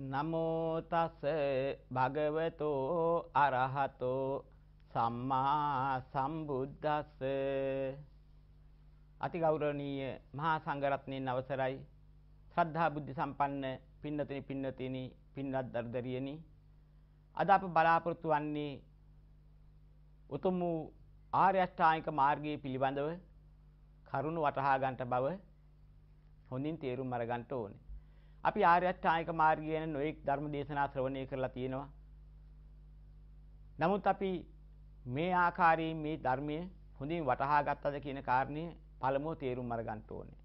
නමෝ තස් භගවතෝ අරහතෝ සම්මා සම්බුද්දස්ස අතිගෞරවනීය මහා සංඝරත්නයන් අවසරයි ශ්‍රද්ධා බුද්ධ සම්පන්න පින්නතිනි පින්නතිනි පින්වත් දර්දරියනි අද අප බලාපොරොත්තු වන්නේ උතුම් වූ ආර්ය අෂ්ටාංගික මාර්ගයේ පිළිබඳව කරුණ වටහා ගන්නට බව හොඳින් තේරුම් අරගන්න ඕනේ අපි ආර්ය අෂ්ටාංගික මාර්ගය ගැන නොඑක් ධර්ම දේශනා ශ්‍රවණය කරලා තියෙනවා. නමුත් අපි මේ ආකාරයෙන් මේ ධර්මය හොඳින් වටහා ගත්තද කියන කාරණය පළමුව තේරුම් අරගන්න ඕනේ.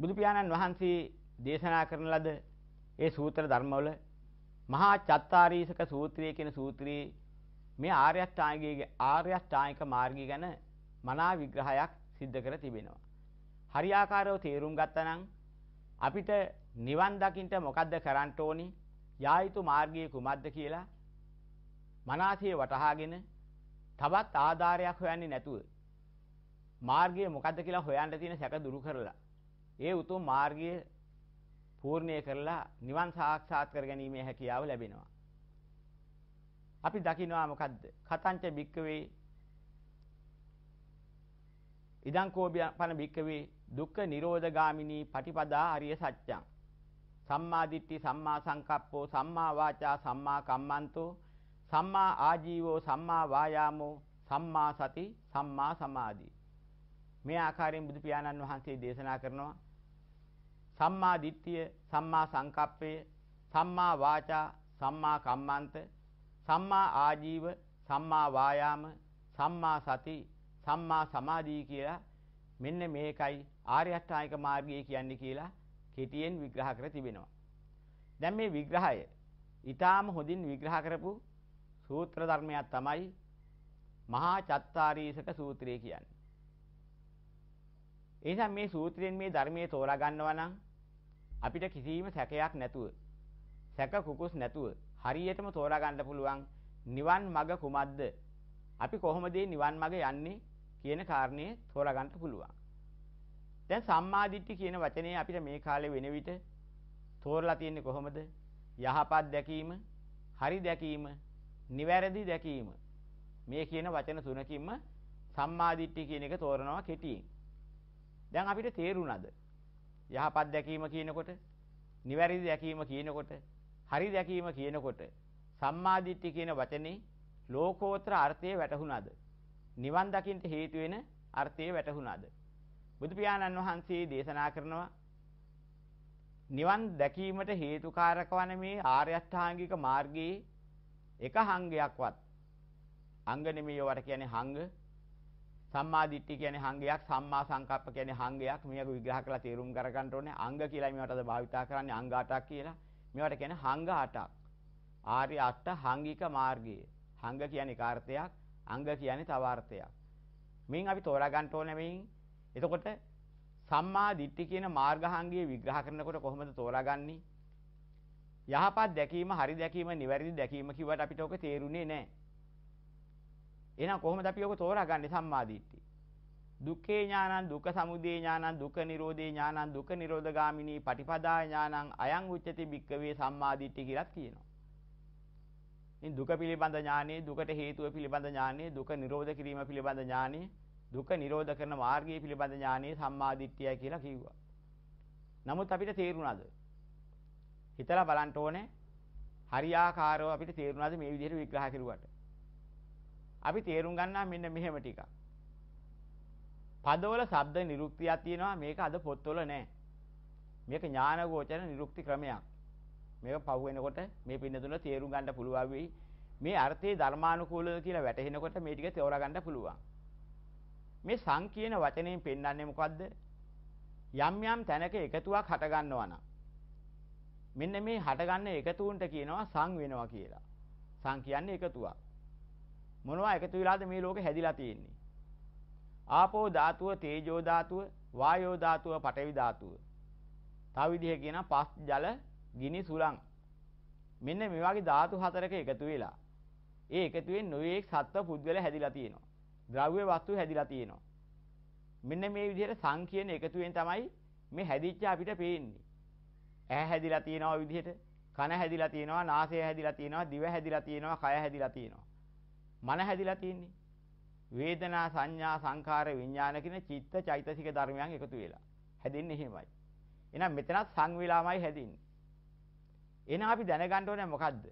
බුදු පියාණන් වහන්සේ දේශනා කරන ලද ඒ සූත්‍ර ධර්මවල මහා චත්තාරීසක සූත්‍රය කියන සූත්‍රයේ මේ ආර්ය අෂ්ටාංගික ආර්ය අෂ්ටාංගික මාර්ගය ගැන මනා විග්‍රහයක් සිද්ධ කර තිබෙනවා. හරියාකාරව තේරුම් ගත්තනම් අපිට නිවන් දකින්න මොකද්ද කරන්න ඕනි? යා යුතු මාර්ගය කුමක්ද කියලා මනසේ වටහාගෙන තවත් ආධාරයක් හොයන්නේ නැතුව මාර්ගය මොකද්ද කියලා හොයන්න තියෙන සැක දුරු කරලා ඒ උතුම් මාර්ගය පූර්ණය කරලා නිවන් සාක්ෂාත් කර ගැනීමේ හැකියාව ලැබෙනවා. අපි දකිනවා මොකද්ද? කතංච බික්කවේ ඉදං කෝපිය පන බික්කවේ දුක්ඛ නිරෝධ ගාමිනී පටිපදා අරිය සත්‍යං. සම්මා දිට්ඨි සම්මා සංකප්පෝ සම්මා වාචා සම්මා කම්මන්තෝ සම්මා ආජීවෝ සම්මා වායාමෝ සම්මා සති සම්මා සමාධි. මේ ආකාරයෙන් බුදු පියාණන් වහන්සේ දේශනා කරනවා සම්මා දිට්ඨිය සම්මා සංකප්පය සම්මා වාචා සම්මා කම්මන්ත සම්මා ආජීව සම්මා වායාම සම්මා සති සම්මා සමාධි කියලා මෙන්න මේකයි ආර්ය අෂ්ටාංගික මාර්ගය කියන්නේ කියලා කෙටියෙන් විග්‍රහ කර තිබෙනවා. දැන් මේ විග්‍රහය ඊටාම හොඳින් විග්‍රහ කරපු සූත්‍ර ධර්මයක් තමයි මහා චත්තාරීසක සූත්‍රය කියන්නේ. එහෙනම් මේ සූත්‍රයෙන් මේ ධර්මයේ තෝරා ගන්නවා නම් අපිට කිසිම සැකයක් නැතුව සැක කුකුස් නැතුව හරියටම තෝරා ගන්න පුළුවන් නිවන් මඟ කුමක්ද? අපි කොහොමද නිවන් මඟ යන්නේ? කියන කාරණේ තෝරගන්න පුළුවන්. දැන් සම්මාදිට්ඨි කියන වචනේ අපිට මේ කාලේ වෙන විට තෝරලා තියෙන්නේ කොහොමද? යහපත් දැකීම, හරි දැකීම, නිවැරදි දැකීම. මේ කියන වචන තුනකින්ම සම්මාදිට්ඨි කියන එක තෝරනවා කෙටියෙන්. දැන් අපිට තේරුණාද? යහපත් දැකීම කියනකොට, නිවැරදි දැකීම කියනකොට, හරි දැකීම කියනකොට සම්මාදිට්ඨි කියන වචනේ ලෝකෝත්තර අර්ථය වැටහුණාද? නිවන් දකින්න හේතු වෙන අර්ථය වැටහුණාද? බුදු පියාණන් වහන්සේ දේශනා කරනවා නිවන් දැකීමට හේතුකාරක වන මේ ආර්ය අෂ්ටාංගික මාර්ගයේ එක හංගයක්වත් අංග නෙමෙයි වට කියන්නේ හංග සම්මා දිට්ඨිය කියන්නේ හංගයක් සම්මා සංකප්ප කියන්නේ හංගයක් මේක විග්‍රහ කරලා තේරුම් කරගන්න ඕනේ අංග කියලා මේවට අද භාවිතා කරන්නේ අංග 8ක් කියලා මේවට කියන්නේ හංග 8ක් ආර්ය අෂ්ටාංගික මාර්ගය හංග කියන්නේ කාර්යයක් අංග කියන්නේ තව අර්ථයක්. මෙන් අපි තෝරා ගන්න ඕනේ මෙයින්. එතකොට සම්මා දිට්ඨි කියන මාර්ගාංගය විග්‍රහ කරනකොට කොහොමද තෝරාගන්නේ? යහපත් දැකීම, හරි දැකීම, නිවැරදි දැකීම කිව්වට අපිට ඔක තේරුනේ නැහැ. එහෙනම් කොහොමද අපි ඔක තෝරාගන්නේ සම්මා දිට්ඨි? දුක්ඛේ ඥානං, දුක්ඛ සමුදය ඥානං, දුක්ඛ නිරෝධේ ඥානං, දුක්ඛ නිරෝධගාමිනී පටිපදා ඥානං අයං උච්චති භික්කවේ සම්මා දිට්ඨි කියලාත් කියනවා. මේ දුක පිළිබඳ ඥානෙ, දුකට හේතුව පිළිබඳ ඥානෙ, දුක නිරෝධ කිරීම පිළිබඳ ඥානෙ, දුක නිරෝධ කරන මාර්ගය පිළිබඳ ඥානෙ සම්මාදිට්ඨිය කියලා කිව්වා. නමුත් අපිට තේරුණාද? හිතලා බලන්න ඕනේ. හරියාකාරව අපිට තේරුණාද මේ විදිහට විග්‍රහ කෙරුවට? අපි තේරුම් ගන්නා මෙන්න මෙහෙම ටිකක්. පදවල ශබ්ද නිරුක්තියක් තියෙනවා මේක අද පොත්වල නැහැ. මේක ඥානගෝචර නිරුක්ති ක්‍රමයක්. මේක පහු වෙනකොට මේ පින්න තුන තේරුම් ගන්න පුළුවන් වෙයි. මේ අර්ථයේ ධර්මානුකූලව කියලා වැටහෙනකොට මේ ටික තේරා ගන්න පුළුවන්. මේ සං කියන වචනයෙන් පෙන්වන්නේ මොකද්ද? යම් යම් තැනක එකතුවක් හට ගන්නවා නම් මෙන්න මේ හට ගන්න එකතුන්ට කියනවා සං වෙනවා කියලා. සං කියන්නේ එකතුවක්. මොනවා එකතු වෙලාද මේ ලෝකෙ හැදිලා තියෙන්නේ? ආපෝ ධාතුව, තේජෝ ධාතුව, වායෝ ධාතුව, පඨවි ධාතුව. තව විදිහ කියනවා පස් ජල ගිනි සුළං මෙන්න මේ වගේ ධාතු හතරක එකතු වෙලා ඒ එකතු වෙන නොයේක් සත්ව පුද්ගල හැදිලා තියෙනවා. ද්‍රව්‍ය වස්තු හැදිලා තියෙනවා. මෙන්න මේ විදිහට සං කියන එකතුවෙන් තමයි මේ හැදිච්ච අපිට පේන්නේ. ඇහැ හැදිලා තියෙනවා විදිහට, කන හැදිලා තියෙනවා, නාසය හැදිලා තියෙනවා, දිව හැදිලා තියෙනවා, කය හැදිලා තියෙනවා. මන හැදිලා තියෙන්නේ. වේදනා, සංඥා, සංකාර, විඥාන කියන චිත්ත, චෛතසික ධර්මයන් එකතු වෙලා. හැදෙන්නේ එහෙමයි. එහෙනම් මෙතනත් සංවේලාමයි හැදින්නේ. එහෙනම් අපි දැනගන්න ඕනේ මොකද්ද?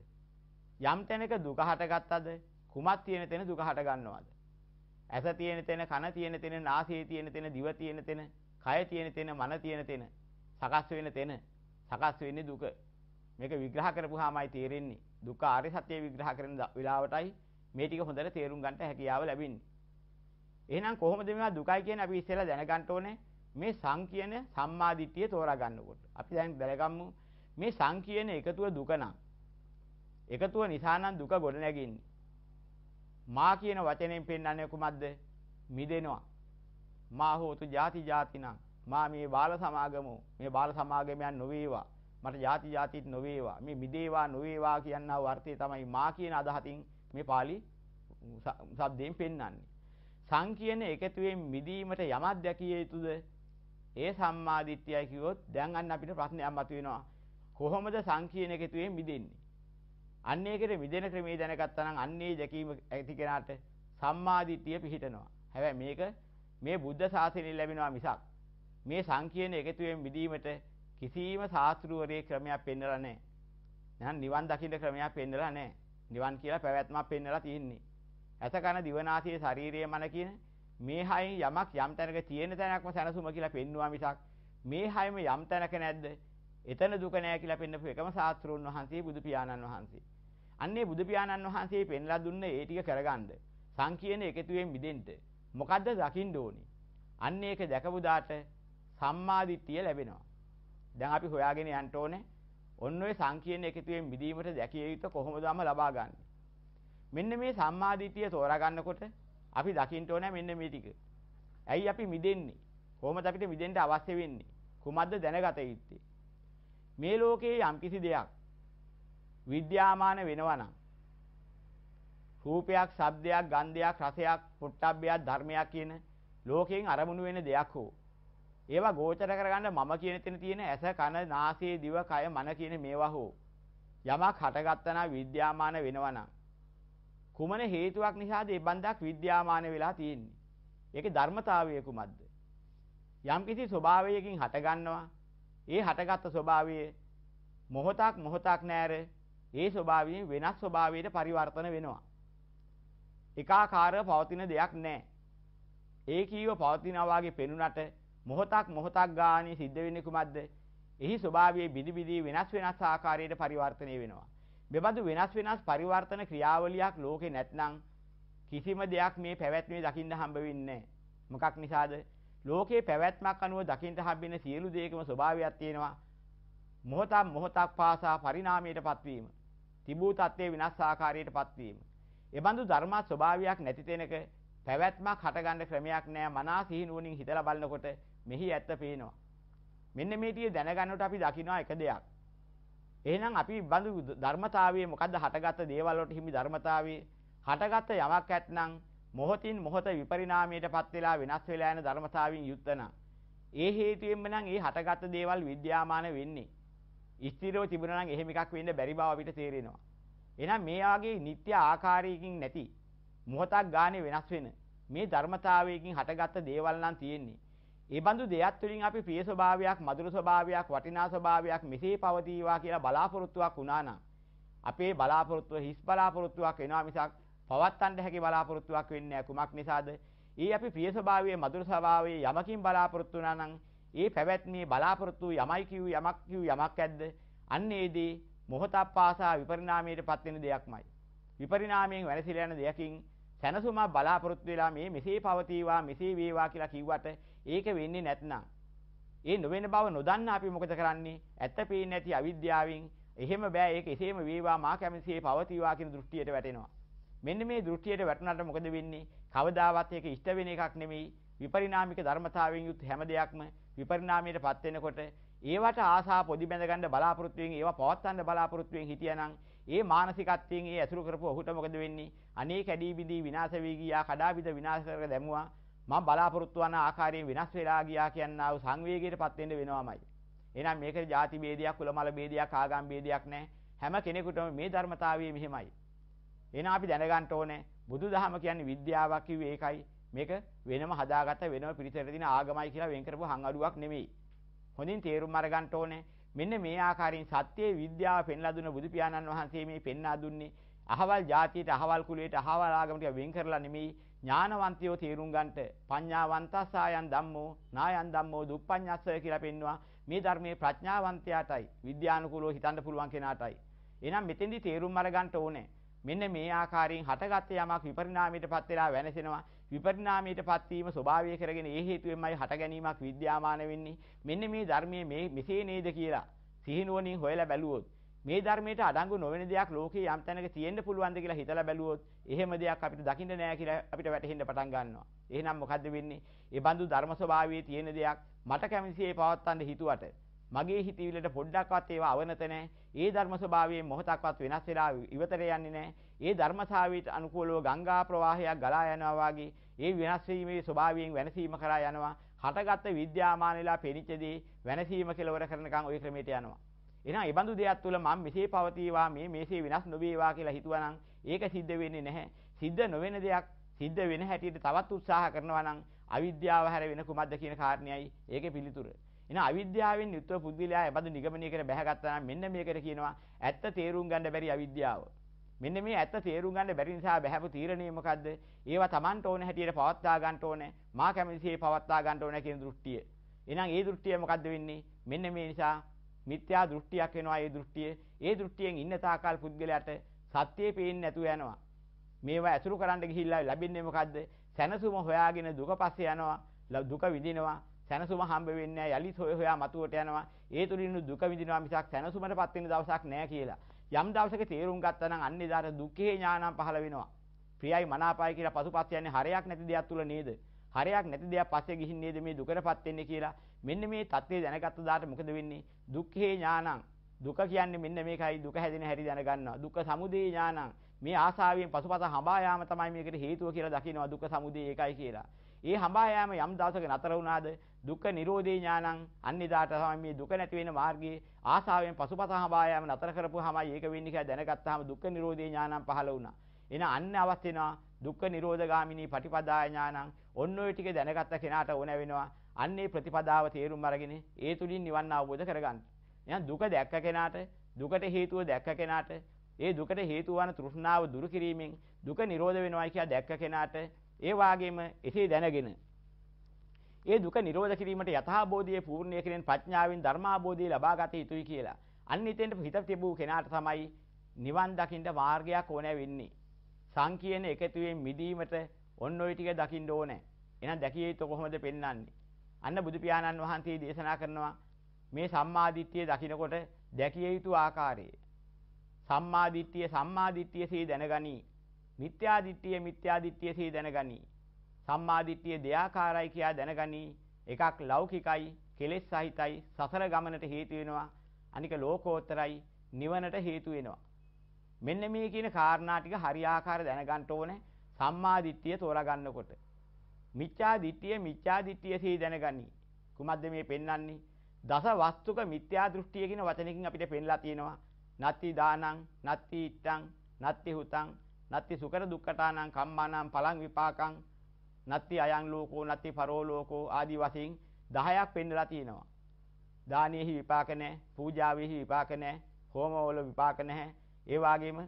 යම් තැනක දුක හටගත්තද? කුමක් තියෙන තැන දුක හට ගන්නවද? ඇස තියෙන තැන, කන තියෙන තැන, නාසය තියෙන තැන, දිව තියෙන තැන, කය තියෙන තැන, මන තියෙන තැන, සකස් වෙන තැන, සකස් වෙන්නේ දුක. මේක විග්‍රහ කරපුවාමයි තේරෙන්නේ. දුක ආර්ය සත්‍ය විග්‍රහ කරන වෙලාවටයි මේ ටික හොඳට තේරුම් ගන්නට හැකියාව ලැබෙන්නේ. එහෙනම් කොහොමද මේවා දුකයි කියන්නේ අපි ඉස්සෙල්ලා දැනගන්න ඕනේ මේ සං කියන සම්මාදිටිය තෝරා ගන්නකොට. අපි දැන් දැනගමු මේ සං කියන එකතුව දුක නම් එකතුව නිසා නම් දුක ගොඩ නැගින්නේ මා කියන වචනයෙන් පෙන්වන්නේ කුමක්ද මිදෙනවා මා හෝතු ಜಾති ಜಾතිනම් මා මේ බාල සමාගමෝ මේ බාල සමාගමයන් නොවේවා මට ಜಾති ಜಾතිත් නොවේවා මේ මිදේවා නොවේවා කියනා වර්ථය තමයි මා කියන අදහතින් මේ pāli શબ્දයෙන් පෙන්වන්නේ සං කියන එකතුවෙන් මිදීමට යමක් දැකිය යුතුද ඒ සම්මාදිට්ඨියයි කිව්වොත් දැන් අන්න අපිට ප්‍රශ්නයක් මතුවෙනවා කොහොමද සංකීර්ණ එකතුයෙන් මිදෙන්නේ? අන්න ඒකේ මිදෙන ක්‍රමයේ දැනගත්තා නම් අන්නේ දැකීම ඇති කෙනාට සම්මාදිට්ඨිය පිහිටනවා. හැබැයි මේක මේ බුද්ධ ශාසනයෙන් ලැබෙනවා මිසක් මේ සංකීර්ණ එකතුයෙන් මිදීමට කිසිම ශාස්ත්‍රූවරයේ ක්‍රමයක් පෙන්වලා නැහැ. නැහන් නිවන් දකින්න ක්‍රමයක් පෙන්වලා නැහැ. නිවන් කියලා පැවැත්මක් පෙන්වලා තියෙන්නේ. ඇස කන දිවනාසය ශරීරය මන කියන මේ හයෙන් යමක් යම් තැනක තියෙන තැනක්ම සැනසුම කියලා පෙන්වුවා මිසක් මේ හයම යම් තැනක නැද්ද එතන දුක නෑ කියලා පෙන්නපු එකම ශාස්ත්‍රූන් වහන්සේ බුදු පියාණන් වහන්සේ. අන්නේ බුදු පියාණන් වහන්සේ පෙන්ලා දුන්න ඒ ටික කරගන්න. සංකීර්ණ එකතුවෙන් මිදෙන්න. මොකද්ද දකින්න ඕනි? අන්න ඒක දැකපු දාට සම්මාදිට්ඨිය ලැබෙනවා. දැන් අපි හොයාගෙන යන්න ඕනේ ඔන්න ඔය සංකීර්ණ එකතුවෙන් මිදීමට දැකිය යුතු කොහොමදම ලබා ගන්න. මෙන්න මේ සම්මාදිට්ඨිය තෝරා ගන්නකොට අපි දකින්න ඕනේ මෙන්න මේ ටික. ඇයි අපි මිදෙන්නේ? කොහොමද අපිට මිදෙන්න අවශ්‍ය වෙන්නේ? කුමක්ද දැනගත යුත්තේ? මේ ලෝකයේ යම්කිසි දෙයක් විද්‍යාමාන වෙනවා නම් රූපයක්, ශබ්දයක්, ගන්ධයක්, රසයක්, පොට්ටබ්බයක්, ධර්මයක් කියන ලෝකයෙන් අරමුණු වෙන දෙයක් හෝ ඒවා ගෝචර කරගන්න මම කියන තැන තියෙන ඇස, කන, නාසය, දිව, කය, මන කියන මේවා හෝ යමක් හටගත්තා විද්‍යාමාන වෙනවා නම් කුමන හේතුවක් නිසාද ඒ බන්ධක් විද්‍යාමාන වෙලා තියෙන්නේ? ඒකේ ධර්මතාවය කුමක්ද? යම්කිසි ස්වභාවයකින් හටගන්නවා ඒ හටගත් ස්වභාවය මොහොතක් මොහොතක් නෑර ඒ ස්වභාවයෙන් වෙනස් ස්වභාවයට පරිවර්තන වෙනවා. එකාකාරව පවතින දෙයක් නෑ. ඒකීව පවතිනා වාගේ පෙනුනට මොහොතක් මොහොතක් ගානේ සිද්ධ වෙන්නේ කුමක්ද? එහි ස්වභාවයේ බිදි බිදි වෙනස් වෙනස් ආකාරයට පරිවර්තනය වෙනවා. මෙබඳු වෙනස් වෙනස් පරිවර්තන ක්‍රියාවලියක් ලෝකේ නැත්නම් කිසිම දෙයක් මේ පැවැත්මේ දකින්න හම්බ වෙන්නේ නැහැ. මොකක් නිසාද? ලෝකේ පැවැත්මක් අනුව දකින්න හම්බෙන සියලු දේකම ස්වභාවයක් තියෙනවා. මොහොතක් මොහොතක් පාසා පරිණාමයට පත්වීම. තිබූ තත්ත්වයේ විනාශ ආකාරයට පත්වීම. එබඳු ධර්මා ස්වභාවයක් නැති තැනක පැවැත්මක් හටගන්න ක්‍රමයක් නෑ. මනස හිණුවණින් හිතලා බලනකොට මෙහි ඇත්ත පේනවා. මෙන්න මේටිය දැනගන්නකොට අපි දකිනවා එක දෙයක්. එහෙනම් අපි බඳු ධර්මතාවයේ මොකද්ද හටගත්ත දේවල් වලට හිමි ධර්මතාවයේ හටගත්ත යමක් ඇත්නම් මොහොතින් මොහොත විපරිණාමයටපත් වෙලා වෙනස් වෙලා යන ධර්මතාවයෙන් යුක්ත නම් ඒ හේතුයෙන්ම නම් ඒ හටගත් දේවල් විද්‍යාමාන වෙන්නේ. ස්ථිරව තිබුණා නම් එහෙම එකක් වෙන්න බැරි බව අපිට තේරෙනවා. එහෙනම් මේ ආගේ නිට්ටය ආකාරයකින් නැති මොහොතක් ගානේ වෙනස් වෙන මේ ධර්මතාවයකින් හටගත් දේවල් නම් තියෙන්නේ. ඒ බඳු දෙයක් තුළින් අපි ප්‍රිය ස්වභාවයක්, මధుර ස්වභාවයක්, වටිනා ස්වභාවයක් මෙසේ පවතිවා කියලා බලාපොරොත්තුවක් වුණා නම් අපේ බලාපොරොත්තුව හිස් බලාපොරොත්තුවක් වෙනවා මිසක් පවත්තන්න හැකි බලාපොරොත්තුවක් වෙන්නේ කුමක් නිසාද? ඊ අපි ප්‍රිය ස්වභාවයේ මధుර ස්වභාවයේ යමකින් බලාපොරොත්තු වුණා නම් ඒ පැවැත්මේ බලාපොරොත්තු යමයි කිව් යමක් කිව් යමක් ඇද්ද? අන්න ඒදී මොහොතක් පාසා විපරිණාමයටපත් වෙන දෙයක්මයි. විපරිණාමයෙන් වෙනසිලා යන දෙයකින් සැනසුමක් බලාපොරොත්තු වෙලා මේ මෙසේ පවතිවා මෙසේ වේවා කියලා කිව්වට ඒක වෙන්නේ නැත්නම් ඒ නොවන බව නොදන්න අපි මොකද කරන්නේ? ඇත්ත පේන්නේ නැති අවිද්‍යාවෙන් එහෙම බෑ ඒක එසේම වේවා මා කැමතිසේ පවතිවා කියන දෘෂ්ටියට වැටෙනවා. මෙන්න මේ දෘෂ්ටියට වැටුණාට මොකද වෙන්නේ? කවදාවත් ඒක ඉෂ්ට වෙන එකක් නෙමෙයි. විපරිණාමික ධර්මතාවයෙන් යුත් හැම දෙයක්ම විපරිණාමයටපත් වෙනකොට ඒවට ආසා පොදි බැඳගන්න බලාපොරොත්තුෙන් ඒවා පවත්වන්න බලාපොරොත්තුෙන් හිටියානම් ඒ මානසිකත්වයෙන් ඒ ඇසුරු කරපු ඔහුට මොකද වෙන්නේ? අනේ කැඩී බිඳී විනාශ වී ගියා, කඩාවිද විනාශ කර දැමුවා. මම බලාපොරොත්තු වන ආකාරයෙන් වෙනස් වෙලා ගියා කියනා වූ සංවේගයටපත් වෙන්න වෙනවමයි. එහෙනම් මේකේ ಜಾති ભેදයක්, කුලමල ભેදයක්, ආගම් ભેදයක් නැහැ. හැම කෙනෙකුටම මේ ධර්මතාවය මෙහෙමයි. එහෙනම් අපි දැනගන්න ඕනේ බුදුදහම කියන්නේ විද්‍යාවක් කිව්වේ ඒකයි. මේක වෙනම හදාගත්ත වෙනම පිළිතර දින ආගමයි කියලා වෙන් කරපු හං අඩුවක් නෙමෙයි. හොඳින් තේරුම් අරගන්න ඕනේ. මෙන්න මේ ආකාරයෙන් සත්‍යයේ විද්‍යාව පෙන්ලා දුන්න බුදු පියාණන් වහන්සේ මේ පෙන්වා දුන්නේ අහවල් જાතියට අහවල් කුලයට අහවල් ආගම ටික වෙන් කරලා නෙමෙයි ඥානවන්තයෝ තේරුම් ගන්නට පඤ්ඤාවන්තස්සායන් ධම්මෝ නායන් ධම්මෝ දුප්පඤ්ඤස්සය කියලා පෙන්නවා මේ ධර්මයේ ප්‍රඥාවන්තයාටයි විද්‍යානුකූලව හිතන්න පුළුවන් කෙනාටයි එහෙනම් මෙතෙන්දි තේරුම් අරගන්න ඕනේ මෙන්න මේ ආකාරයෙන් හටගත් යමක් විපරිණාමයටපත් වෙලා වෙනසෙනවා. විපරිණාමයටපත් වීම ස්වභාවය කරගෙන ඒ හේතුවෙන්මයි හට ගැනීමක් විද්‍යාමාන වෙන්නේ. මෙන්න මේ ධර්මයේ මේ මෙසේ නේද කියලා සිහිනුවණින් හොයලා බැලුවොත් මේ ධර්මයට අඩංගු නොවන දෙයක් ලෝකේ යම් තැනක තියෙන්න පුළුවන්ද කියලා හිතලා බැලුවොත් එහෙම දෙයක් අපිට දකින්න නෑ කියලා අපිට වැටහෙන්න පටන් ගන්නවා. එහෙනම් මොකද්ද වෙන්නේ? ඒ බඳු ධර්ම ස්වභාවයේ තියෙන දෙයක් මට කැමතිසේ පවත්වන්න හිතුවට මගේ හිතවිල්ලට පොඩ්ඩක්වත් ඒවා අවනත නැහැ. ඒ ධර්ම ස්වභාවයේ මොහොතක්වත් වෙනස් වෙලා ඉවතට යන්නේ නැහැ. ඒ ධර්මසාවීට අනුකූලව ගංගා ප්‍රවාහයක් ගලා යනවා වාගේ ඒ වෙනස් වීමේ ස්වභාවයෙන් වෙනසීම කරා යනවා. හටගත්ත විද්‍යාමානලා පෙනිච්චදී වෙනසීම කෙලවර කරනකම් ওই ක්‍රමයට යනවා. එහෙනම් ඒ බඳු දෙයක් තුළ මම මෙසේ පවතිවා මේ මේසේ වෙනස් නොවේවා කියලා හිතුවනම් ඒක සිද්ධ වෙන්නේ නැහැ. සිද්ධ නොවන දෙයක් සිද්ධ වෙන හැටියට තවත් උත්සාහ කරනවා නම් අවිද්‍යාව හැර වෙන කුමක්ද කියන කාරණයයි ඒකේ පිළිතුර. එන අවිද්‍යාවෙන් යුක්තව පුද්ගලයා එබඳු නිගමනයකට බැහැගත්තා නම් මෙන්න මේකට කියනවා ඇත්ත තේරුම් ගන්න බැරි අවිද්‍යාව. මෙන්න මේ ඇත්ත තේරුම් ගන්න බැරි නිසා බැහැපු තීරණය මොකද්ද? ඒවා Tamanට ඕන හැටියට පවත්වා ගන්න ඕනේ. මා කැමතිසේ පවත්වා ගන්න ඕනේ කියන දෘෂ්ටිය. එහෙනම් ඒ දෘෂ්ටිය මොකද්ද වෙන්නේ? මෙන්න මේ නිසා මිත්‍යා දෘෂ්ටියක් වෙනවා ඒ දෘෂ්ටිය. ඒ දෘෂ්ටියෙන් ඉන්න තාකල් පුද්ගලයාට සත්‍යය පේන්නේ නැතුව යනවා. මේවා ඇසුරු කරන්න ගිහිල්ලා ලැබෙන්නේ මොකද්ද? සැනසුම හොයාගෙන දුක පස්සේ යනවා. දුක විඳිනවා. සැනසුම හම්බ වෙන්නේ නැහැ. යලිත් හොය හොයා මතුවට යනවා. ඒ තුලින් දුක විඳිනවා මිසක් සැනසුමටපත් වෙන දවසක් නැහැ කියලා. යම් දවසක තේරුම් ගත්තා නම් අන්නේ දාර දුකේ ඥානම් පහළ වෙනවා. ප්‍රියයි මනාපයි කියලා පසුපස් යන්නේ හරයක් නැති දෙයක් තුල නේද? හරයක් නැති දෙයක් පස්සේ ගිහින් නේද මේ දුකටපත් වෙන්නේ කියලා. මෙන්න මේ தත්ත්වය දැනගත්ත දාට මොකද වෙන්නේ? දුක්ඛේ ඥානං. දුක කියන්නේ මෙන්න මේකයි දුක හැදෙන හැටි දැනගන්නවා. දුක්ඛ සමුදය ඥානං. මේ ආසාවෙන් පසුපස හඹා යාම තමයි මේකට හේතුව කියලා දකිනවා දුක්ඛ සමුදය ඒකයි කියලා. ඒ හඹා යාම යම් දවසක නතර වුණාද දුක්ඛ නිරෝධේ ඥානං අන්නේදාට තමයි මේ දුක නැති වෙන මාර්ගයේ ආසාවෙන් පසුපසහබා යාම නතර කරපුවාමයි ඒක වෙන්නේ කියලා දැනගත්තාම දුක්ඛ නිරෝධේ ඥානං පහළ වුණා. එන අන්න අවස්තේනවා දුක්ඛ නිරෝධගාමිනී පටිපදාය ඥානං ඔන්න ඔය ටික දැනගත්ත කෙනාට ඕන වෙනවා අන්නේ ප්‍රතිපදාව තේරුම් අරගෙන ඒ තුලින් නිවන් අවබෝධ කරගන්න. එහෙනම් දුක දැක්ක කෙනාට දුකට හේතුව දැක්ක කෙනාට ඒ දුකට හේතු වන තෘෂ්ණාව දුරු කිරීමෙන් දුක නිරෝධ වෙනවා කියලා දැක්ක කෙනාට ඒ වාගේම එසේ දැනගෙන ඒ දුක නිරෝධ කිරීමට යථාබෝධියේ පූර්ණ්‍ය කිරීමෙන් ප්‍රඥාවෙන් ධර්මාබෝධිය ලබා ගත යුතුයි කියලා. අන්න ඉතින් හිත තිබූ කෙනාට තමයි නිවන් දකින්න මාර්ගයක් ඕනෑ වෙන්නේ. සං කියන එකතුවෙන් මිදීමට ඔන්න ඔය ටික දකින්න ඕනේ. එහෙනම් දැකිය යුතු කොහොමද පෙන්වන්නේ? අන්න බුදු පියාණන් වහන්සේ දේශනා කරනවා මේ සම්මාදිට්ඨිය දකිනකොට දැකිය යුතු ආකාරය. සම්මාදිට්ඨිය සම්මාදිට්ඨිය සී දැනගනි. මිත්‍යාදිට්ඨිය මිත්‍යාදිට්ඨිය සී දැනගනි. සම්මාදිට්ඨිය දෙආකාරයි කියා දැනගනි. එකක් ලෞකිකයි, කෙලෙස් සහිතයි, සසර ගමනට හේතු වෙනවා. අනික ලෝකෝත්තරයි, නිවනට හේතු වෙනවා. මෙන්න මේ කියන කාරණා ටික හරියාකාර දැනගන්න ඕනේ සම්මාදිට්ඨිය තෝරාගන්නකොට. මිච්ඡා දිට්ඨිය මිච්ඡා දිට්ඨිය සී දැනගනි. කුමක්ද මේ පෙන්වන්නේ? දස වස්තුක මිත්‍යා දෘෂ්ටිය කියන වචනකින් අපිට පෙන්ලා තියෙනවා. නත්ති දානං, නත්ති ඉත්තං, නත්ති හුතං, නත්ති සුකර දුක්කටානං කම්මානං පලං විපාකං නත්ති අයං ලෝකෝ නත්ති පරෝ ලෝකෝ ආදී වශයෙන් 10ක් පෙන්නලා තියෙනවා. දානෙහි විපාක නැහැ, පූජාවෙහි විපාක නැහැ, හෝමවල විපාක නැහැ. ඒ වගේම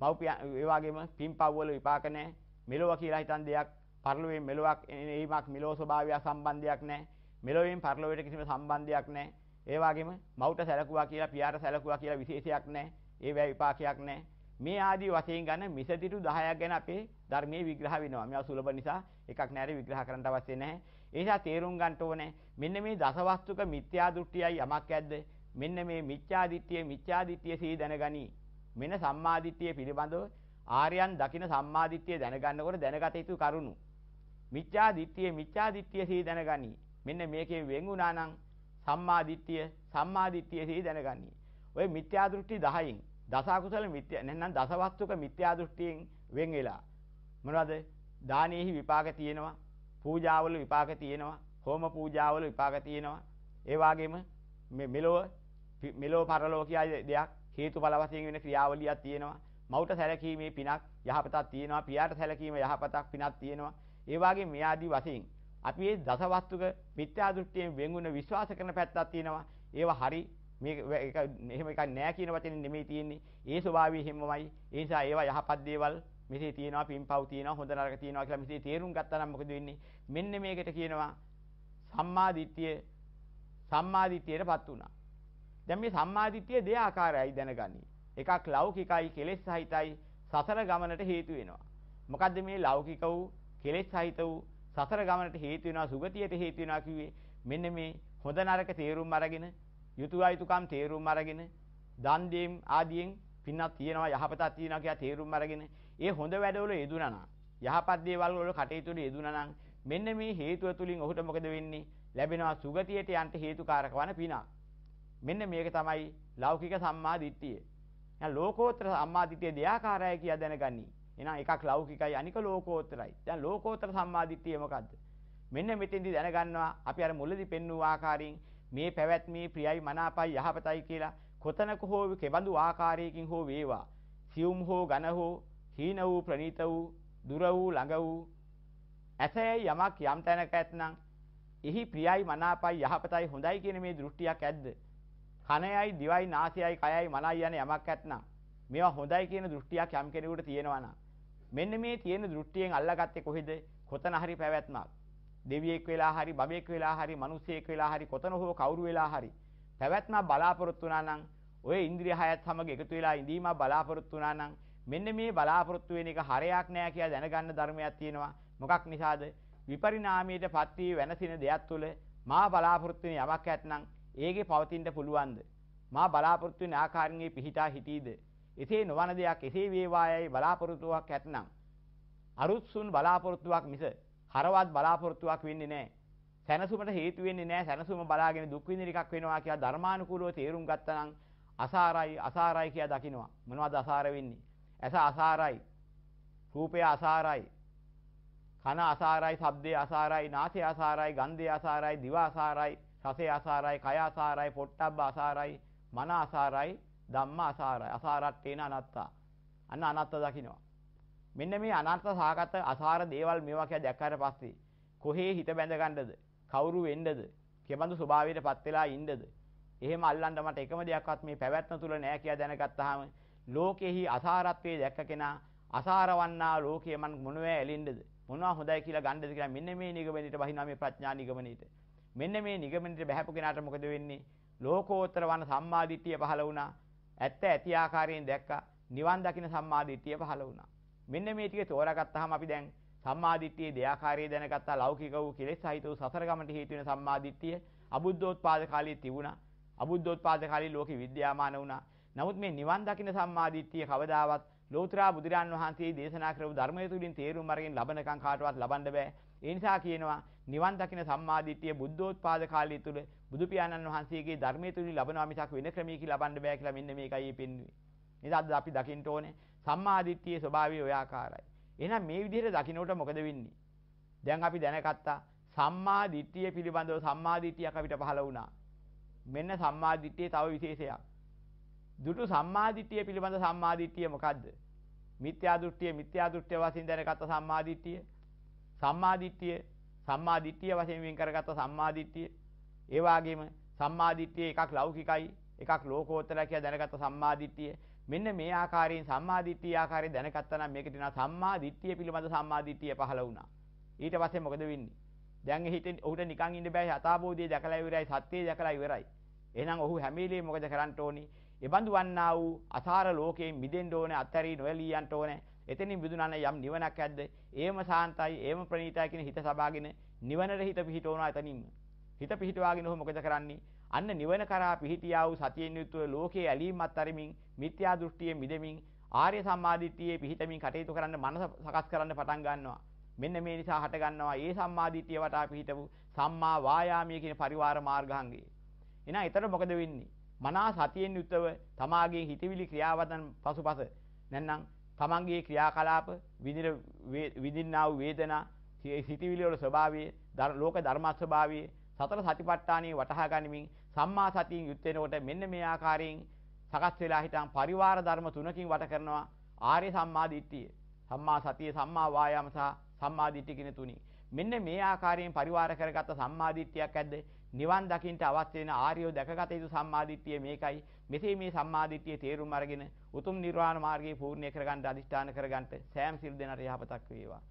මව්පියන් ඒ වගේම පින්පව්වල විපාක නැහැ. මෙලොව කියලා හිතන් දෙයක් පරලොවේ මෙලොවක් එීමක් මෙලොව ස්වභාවය සම්බන්ධයක් නැහැ. මෙලොවෙන් පරලොවට කිසිම සම්බන්ධයක් නැහැ. ඒ වගේම මව්ට සැලකුවා කියලා පියාට සැලකුවා කියලා විශේෂයක් නැහැ. ඒ වේ විපාකයක් නැහැ. මේ ආදී වශයෙන් ගන්න මිසදිටු 10ක් ගැන අපේ ධර්මයේ විග්‍රහ වෙනවා. මේවා සුලභ නිසා එකක් නැරේ විග්‍රහ කරන්න අවශ්‍ය නැහැ. ඒ නිසා තේරුම් ගන්න ඕනේ මෙන්න මේ දසවස්තුක මිත්‍යා දෘෂ්ටියයි යමක් ඇද්ද? මෙන්න මේ මිත්‍යා දිට්ඨිය මිත්‍යා දිට්ඨිය සී දැනගනි. මෙන්න සම්මා දිට්ඨිය පිළිබඳව ආර්යයන් දකින සම්මා දිට්ඨිය දැනගන්නකොට දැනගත යුතු කරුණු. මිත්‍යා දිට්ඨිය මිත්‍යා දිට්ඨිය සී දැනගනි. මෙන්න මේකෙන් වෙන් වුණා නම් සම්මා දිට්ඨිය සම්මා දිට්ඨිය සී දැනගනි. ඔය මිත්‍යා දෘෂ්ටි 10න් දස අකුසල මිත්‍යා නැත්නම් දස වස්තුක මිත්‍යා දෘෂ්ටියෙන් වෙන් වෙලා මොනවද? දානෙහි විපාක තියෙනවා, පූජාවල විපාක තියෙනවා, හෝම පූජාවල විපාක තියෙනවා. ඒ වගේම මේ මෙලොව මෙලොව පරලොව කියා දෙයක් හේතුඵල වශයෙන් වෙන ක්‍රියාවලියක් තියෙනවා. මවට සැලකීමේ පිනක් යහපතක් තියෙනවා, පියාට සැලකීම යහපතක් පිනක් තියෙනවා. ඒ වගේ මේ ආදී වශයෙන් අපි මේ දසවස්තුක මිත්‍යා දෘෂ්ටියෙන් වෙන්ුණ විශ්වාස කරන පැත්තක් තියෙනවා. ඒවා හරි මේක ඒක එහෙම එකක් නෑ කියන වචනේ නෙමෙයි තියෙන්නේ. ඒ ස්වභාවය හැමමයි. ඒ නිසා ඒවා යහපත් දේවල් මෙසේ තියෙනවා, පින්පව් තියෙනවා, හොඳ නරක තියෙනවා කියලා මෙසේ තේරුම් ගත්තා නම් මොකද වෙන්නේ? මෙන්න මේකට කියනවා සම්මා දිට්ඨිය සම්මා දිට්ඨියටපත් වුණා. දැන් මේ සම්මා දිට්ඨිය දෙආකාරයයි දැනගනි. එකක් ලෞකිකයි, කෙලෙස් සහිතයි, සසර ගමනට හේතු වෙනවා. මොකද්ද මේ ලෞකික වූ, කෙලෙස් සහිත වූ සසර ගමනට හේතු වෙනවා, සුගතියට හේතු වෙනවා කිව්වේ? මෙන්න මේ හොඳ නරක තේරුම් අරගෙන යුතුය අයුතුකම් තේරුම් අරගෙන දන් දීම් ආදියෙන් පින්නක් තියෙනවා යහපතක් තියෙනවා කියලා තේරුම් අරගෙන ඒ හොඳ වැඩවල යෙදුණා නම් යහපත් දේවල් වල කටයුතු වල යෙදුණා නම් මෙන්න මේ හේතුව තුලින් ඔහුට මොකද වෙන්නේ ලැබෙනවා සුගතියට යන්න හේතුකාරක වන පිනක් මෙන්න මේක තමයි ලෞකික සම්මා දිට්ඨිය එහෙනම් ලෝකෝත්තර සම්මා දිට්ඨිය දෙආකාරයි කියලා දැනගනි එහෙනම් එකක් ලෞකිකයි අනික ලෝකෝත්තරයි දැන් ලෝකෝත්තර සම්මා දිට්ඨිය මොකද්ද මෙන්න මෙතෙන්දි දැනගන්නවා අපි අර මුලදී පෙන්වූ ආකාරයෙන් මේ පැවැත්මේ ප්‍රියයි මනාපයි යහපතයි කියලා කොතනක හෝ කෙබඳු ආකාරයකින් හෝ වේවා සියුම් හෝ ඝන හෝ හීන වූ ප්‍රණීත වූ දුර වූ ළඟ වූ ඇසයි යමක් යම් තැනක ඇතනම් එහි ප්‍රියයි මනාපයි යහපතයි හොඳයි කියන මේ දෘෂ්ටියක් ඇද්ද කනයයි දිවයි නාසයයි කයයි මනයි යන යමක් ඇතනම් මේවා හොඳයි කියන දෘෂ්ටියක් යම් කෙනෙකුට තියෙනවා නම් මෙන්න මේ තියෙන දෘෂ්ටියෙන් අල්ලාගත්තේ කොහෙද කොතන හරි පැවැත්මක් දෙවියෙක් වෙලා හරි බබෙක් වෙලා හරි මිනිසෙක් වෙලා හරි කොතන හෝ කවුරු වෙලා හරි පැවැත්ම බලාපොරොත්තු වුණා නම් ඔය ඉන්ද්‍රිය හයත් සමග එකතු වෙලා ඉඳීම බලාපොරොත්තු වුණා නම් මෙන්න මේ බලාපොරොත්තු වෙන එක හරයක් නෑ කියලා දැනගන්න ධර්මයක් තියෙනවා මොකක් නිසාද විපරිණාමයට පත් වී වෙනසින දෙයක් තුළ මා බලාපොරොත්තු වෙන යමක් ඇතනම් ඒකේ පවතින්න පුළුවන්ද මා බලාපොරොත්තු වෙන ආකාරයේ පිහිටා හිටීද එසේ නොවන දෙයක් එසේ වේවායයි බලාපොරොත්තුවක් ඇතනම් අරුත්සුන් බලාපොරොත්තුවක් මිස හරවත් බලාපොරොත්තුවක් වෙන්නේ නැහැ. සැනසුමට හේතු වෙන්නේ නැහැ. සැනසුම බලාගෙන දුක් විඳින එකක් වෙනවා කියලා ධර්මානුකූලව තේරුම් ගත්තා නම් අසාරයි අසාරයි කියලා දකිනවා. මොනවද අසාර වෙන්නේ? ඇස අසාරයි. රූපය අසාරයි. කන අසාරයි, ශබ්දය අසාරයි, නාසය අසාරයි, ගන්ධය අසාරයි, දිව අසාරයි, රසය අසාරයි, කය අසාරයි, පොට්ටබ්බ අසාරයි, මන අසාරයි, ධම්ම අසාරයි. අසාරට්ඨේන අනත්තා. අන්න අනත්ත දකින්නවා. මෙන්න මේ අනර්ථ සාගත අසාර දේවල් මේවා කියලා දැක්කාට පස්සේ කොහේ හිත බැඳ ගන්නද? කවුරු වෙන්නද? කෙබඳු ස්වභාවයකටපත් වෙලා ඉන්නද? එහෙම අල්ලන්න මට එකම දෙයක්වත් මේ පැවැත්ම තුල නෑ කියලා දැනගත්තාම ලෝකෙහි අසාරත්වයේ දැක්ක කෙනා අසාරවන්නා ලෝකයේ මන් මොනවා ඇලින්නද? මොනවා හොඳයි කියලා ගන්නද කියලා මෙන්න මේ නිගමනයේට බහිනා මේ ප්‍රඥා නිගමනයේට. මෙන්න මේ නිගමනයේට බහැපු කෙනාට මොකද වෙන්නේ? ලෝකෝත්තර වන සම්මාදිට්ඨිය පහළ වුණා. ඇත්ත ඇති ආකාරයෙන් දැක්කා. නිවන් දකින සම්මාදිට්ඨිය පහළ වුණා. මෙන්න මේ ටික තෝරාගත්තාම අපි දැන් සම්මාදිට්ඨියේ දෙයාකාරය දැනගත්තා ලෞකික වූ කෙලෙස් සහිත වූ සසර ගමනට හේතු වෙන සම්මාදිට්ඨිය අබුද්ධෝත්පාද කාලයේ තිබුණා අබුද්ධෝත්පාද කාලේ ලෝකෙ විද්‍යාමාන වුණා නමුත් මේ නිවන් දකින සම්මාදිට්ඨිය කවදාවත් ලෝතුරා බුදුරන් වහන්සේ දේශනා කරපු ධර්මය තුලින් තේරුම් අරගෙන ලබනකම් කාටවත් ලබන්න බෑ ඒ නිසා කියනවා නිවන් දකින සම්මාදිට්ඨිය බුද්ධෝත්පාද කාලය තුල බුදු පියාණන් වහන්සේගේ ධර්මය තුලින් ලබනවා මිසක් වෙන ක්‍රමයකින් ලබන්න බෑ කියලා මෙන්න මේකයි පෙන්වන්නේ නේද අද අපි දකින්න ඕනේ සම්මාදිට්ඨියේ ස්වභාවය ඔය ආකාරයි. එහෙනම් මේ විදිහට දකින්නට මොකද වෙන්නේ? දැන් අපි දැනගත්තා සම්මාදිට්ඨිය පිළිබඳව සම්මාදිට්ඨියක් අපිට පහළ වුණා. මෙන්න සම්මාදිට්ඨියේ තව විශේෂයක්. දුටු සම්මාදිට්ඨිය පිළිබඳ සම්මාදිට්ඨිය මොකද්ද? මිත්‍යා දෘෂ්ටිය මිත්‍යා දෘෂ්ටිය වශයෙන් දැනගත්ත සම්මාදිට්ඨිය. සම්මාදිට්ඨිය සම්මාදිට්ඨිය වශයෙන් වෙන් කරගත්ත සම්මාදිට්ඨිය. ඒ වගේම සම්මාදිට්ඨිය එකක් ලෞකිකයි එකක් ලෝකෝත්තරයි කියලා දැනගත්ත සම්මාදිට්ඨිය. මෙන්න මේ ආකාරයෙන් සම්මා දිට්ඨිය ආකාරය දැනගත්තා නම් මේකට වෙනවා සම්මා දිට්ඨිය පිළිබඳ සම්මා දිට්ඨිය පහළ වුණා. ඊට පස්සේ මොකද වෙන්නේ? දැන් හිතෙන් ඔහුට නිකන් ඉන්න බෑ යථාබෝධිය දැකලා ඉවරයි සත්‍යය දැකලා ඉවරයි. එහෙනම් ඔහු හැම වෙලේම මොකද කරන්න ඕනි? එබඳු වන්නා වූ අසාර ලෝකයෙන් මිදෙන්න ඕනේ, අත්හැරී නොයලී යන්න ඕනේ. එතනින් විදුනන යම් නිවනක් ඇද්ද? ඒම සාන්තයි, ඒම ප්‍රණීතයි කියන හිත සබාගෙන නිවනට හිත පිහිටවනවා එතනින්ම. හිත පිහිටවාගෙන ඔහු මොකද කරන්නේ? අන්න නිවන කරා පිහිටියා වූ සතියෙන් යුතුව ලෝකයේ ඇලීමත් අරිමින් මිත්‍යා දෘෂ්ටියෙන් මිදෙමින් ආර්ය සම්මාදිට්ඨියේ පිහිටමින් කටයුතු කරන්න මනස සකස් කරන්න පටන් ගන්නවා. මෙන්න මේ නිසා හට ගන්නවා ඒ සම්මාදිට්ඨිය වටා පිහිටපු සම්මා වායාමයේ කියන පරිවාර මාර්ගාංගය. එහෙනම් ඊතර මොකද වෙන්නේ? මනා සතියෙන් යුතුව තමාගේ හිතවිලි ක්‍රියාවතන් පසුපස නැත්නම් තමන්ගේ ක්‍රියාකලාප විඳින විඳින්නා වූ වේදනා හිතවිලි වල ස්වභාවය ලෝක ධර්ම ස්වභාවය සතර සතිපට්ඨානයේ වටහා ගනිමින් සම්මා සතියෙන් යුත් වෙනකොට මෙන්න මේ ආකාරයෙන් සකස් වෙලා හිටන් පරිවාර ධර්ම තුනකින් වට කරනවා ආර්ය සම්මා දිට්ඨිය. සම්මා සතිය, සම්මා වායාම සහ සම්මා දිට්ඨිය කියන තුනයි. මෙන්න මේ ආකාරයෙන් පරිවාර කරගත්ත සම්මා දිට්ඨියක් ඇද්ද? නිවන් දකින්න අවශ්‍ය වෙන ආර්යෝ දැකගත යුතු සම්මාදිට්ඨිය මේකයි. මෙසේ මේ සම්මාදිට්ඨිය තේරුම් අරගෙන උතුම් නිර්වාණ මාර්ගයේ පූර්ණ්‍ය කරගන්න අදිෂ්ඨාන කරගන්න සෑම සිල් දෙනාට යහපතක් වේවා.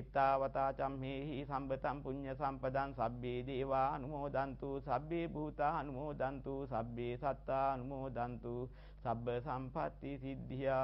ittavata cammehi sambetam puඤ්ඤ සම්පදං sabbhe deva anumodantu sabbe bhuta anumodantu sabbe satta anumodantu sabba sampatti siddhiya